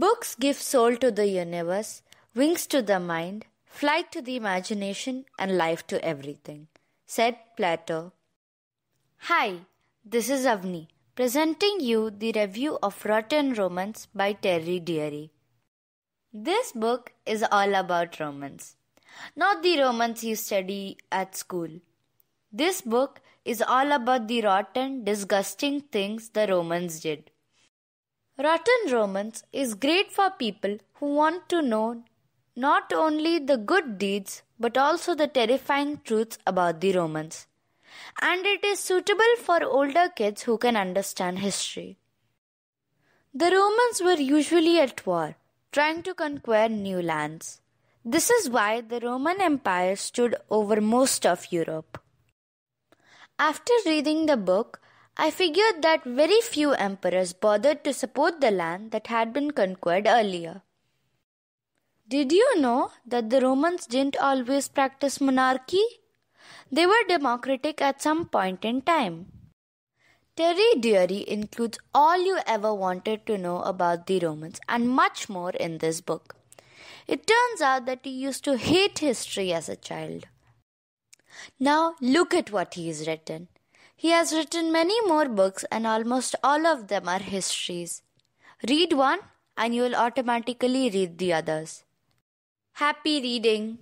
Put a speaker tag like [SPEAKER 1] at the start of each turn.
[SPEAKER 1] Books give soul to the universe, wings to the mind, flight to the imagination, and life to everything, said Plato. Hi, this is Avni, presenting you the review of Rotten Romance by Terry Deary. This book is all about romance, not the romance you study at school. This book is all about the rotten, disgusting things the Romans did. Rotten Romance is great for people who want to know not only the good deeds but also the terrifying truths about the Romans. And it is suitable for older kids who can understand history. The Romans were usually at war, trying to conquer new lands. This is why the Roman Empire stood over most of Europe. After reading the book, I figured that very few emperors bothered to support the land that had been conquered earlier. Did you know that the Romans didn't always practice monarchy? They were democratic at some point in time. Terry Deary includes all you ever wanted to know about the Romans and much more in this book. It turns out that he used to hate history as a child. Now look at what he has written. He has written many more books, and almost all of them are histories. Read one, and you will automatically read the others. Happy reading!